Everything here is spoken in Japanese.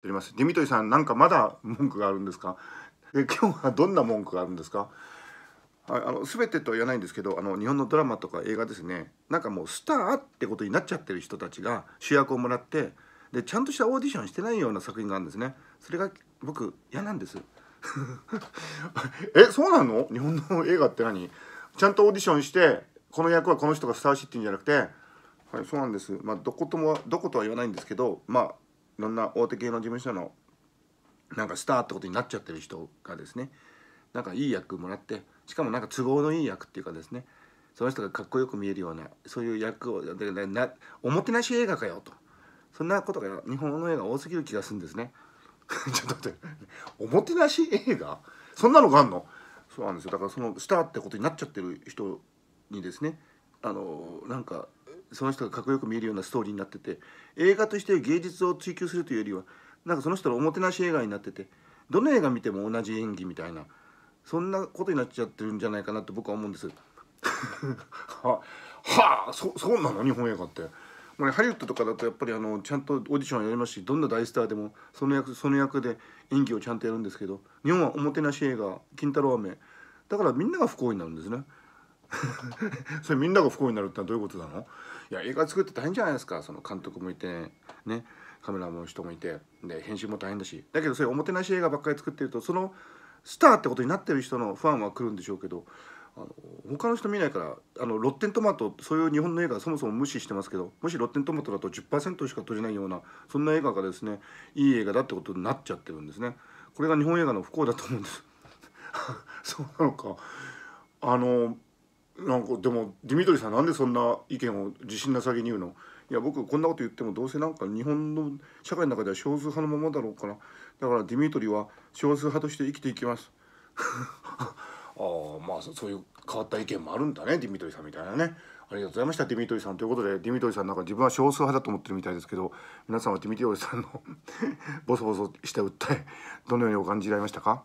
っておりますディミトリさんなんかまだ文句があるんですかえ今日はどんな文句があるんですかあの全てとは言わないんですけどあの日本のドラマとか映画ですねなんかもうスターってことになっちゃってる人たちが主役をもらってでちゃんとしたオーディションしてないような作品があるんですねそれが僕嫌なんです えそうなの日本の映画って何ちゃんとオーディションしてこの役はこの人がふさわしいっていうんじゃなくてはいそうなんですまあどこともどことは言わないんですけどまあいろんな大手系の事務所のなんかスターってことになっちゃってる人がですねなんかいい役もらってしかもなんか都合のいい役っていうかですねその人がかっこよく見えるようなそういう役をでなおもてなし映画かよとそんなことが日本の映画多すぎる気がするんですね ちょっと待っておもてなし映画そんなのがあんのそうなんですよだからそのスターってことになっちゃってる人にですねあのなんかその人がかっこよく見えるようなストーリーになってて映画として芸術を追求するというよりはなんかその人のおもてなし映画になっててどの映画見ても同じ演技みたいなそんなことになっちゃってるんじゃないかなと僕は思うんです はあそそうなの日本映画って。もうハリウッドとかだとやっぱりあのちゃんとオーディションやりますしどんな大スターでもその役その役で演技をちゃんとやるんですけど日本はおもてなし映画「金太郎飴」だからみんなが不幸になるんですね。それみんなが不幸になるってのはどういうことなのいや映画作って大変じゃないですかその監督もいてね、ね、カメラも人もいてで編集も大変だしだけどそれおもてなし映画ばっかり作ってるとそのスターってことになってる人のファンは来るんでしょうけどあの他の人見ないからあのロッテントマトそういう日本の映画そもそも無視してますけどもしロッテントマトだと10%しか閉れないようなそんな映画がですねいい映画だってことになっちゃってるんですねこれが日本映画の不幸だと思うんです そうなのかあのなんかでもディミトリさんなんでそんな意見を自信なさげに言うのいや僕こんなこと言ってもどうせなんか日本の社会の中では少数派のままだろうからだからディミトリは少数派として生きていきます ああまあそういう変わった意見もあるんだねディミトリさんみたいなねありがとうございましたディミトリさんということでディミトリさんなんか自分は少数派だと思ってるみたいですけど皆さんはディミトリさんの ボソボソした訴えどのようにお感じられましたか